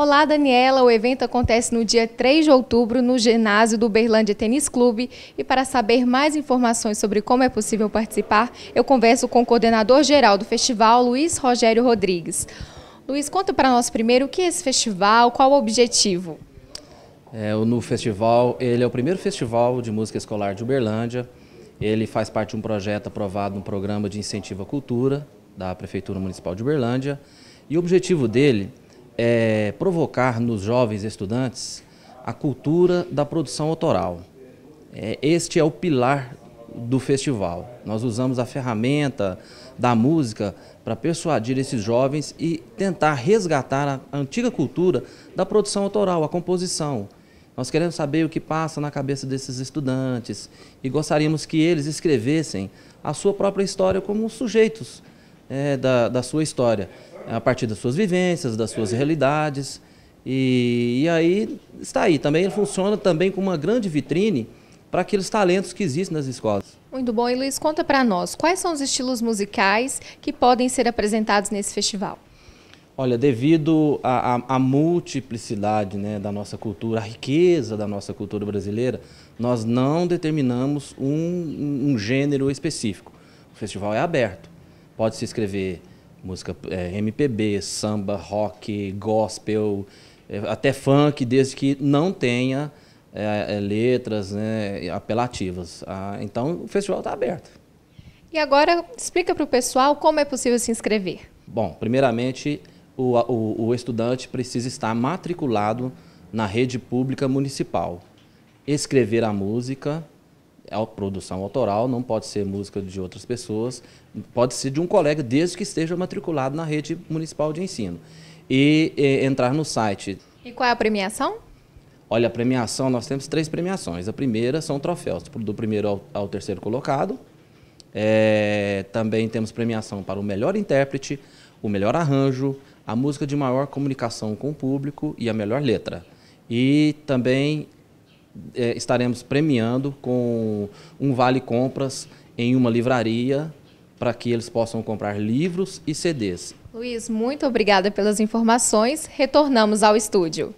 Olá, Daniela. O evento acontece no dia 3 de outubro no ginásio do Berlândia Tênis Clube. E para saber mais informações sobre como é possível participar, eu converso com o coordenador geral do festival, Luiz Rogério Rodrigues. Luiz, conta para nós primeiro o que é esse festival, qual o objetivo? É, o Nu Festival, ele é o primeiro festival de música escolar de Uberlândia. Ele faz parte de um projeto aprovado no um programa de incentivo à cultura da Prefeitura Municipal de Uberlândia. E o objetivo dele é, provocar nos jovens estudantes a cultura da produção autoral. É, este é o pilar do festival. Nós usamos a ferramenta da música para persuadir esses jovens e tentar resgatar a antiga cultura da produção autoral, a composição. Nós queremos saber o que passa na cabeça desses estudantes e gostaríamos que eles escrevessem a sua própria história como sujeitos é, da, da sua história a partir das suas vivências, das suas realidades. E, e aí está aí. Também ele funciona também como uma grande vitrine para aqueles talentos que existem nas escolas. Muito bom. E Luiz, conta para nós, quais são os estilos musicais que podem ser apresentados nesse festival? Olha, devido à multiplicidade né, da nossa cultura, à riqueza da nossa cultura brasileira, nós não determinamos um, um, um gênero específico. O festival é aberto. Pode se inscrever música é, MPB, samba, rock, gospel, é, até funk, desde que não tenha é, é, letras né, apelativas. Ah, então o festival está aberto. E agora explica para o pessoal como é possível se inscrever. Bom, primeiramente o, o, o estudante precisa estar matriculado na rede pública municipal, escrever a música a produção autoral, não pode ser música de outras pessoas, pode ser de um colega, desde que esteja matriculado na rede municipal de ensino. E, e entrar no site. E qual é a premiação? Olha, a premiação, nós temos três premiações. A primeira são troféus, tipo, do primeiro ao, ao terceiro colocado. É, também temos premiação para o melhor intérprete, o melhor arranjo, a música de maior comunicação com o público e a melhor letra. E também é, estaremos premiando com um vale compras em uma livraria para que eles possam comprar livros e CDs. Luiz, muito obrigada pelas informações. Retornamos ao estúdio.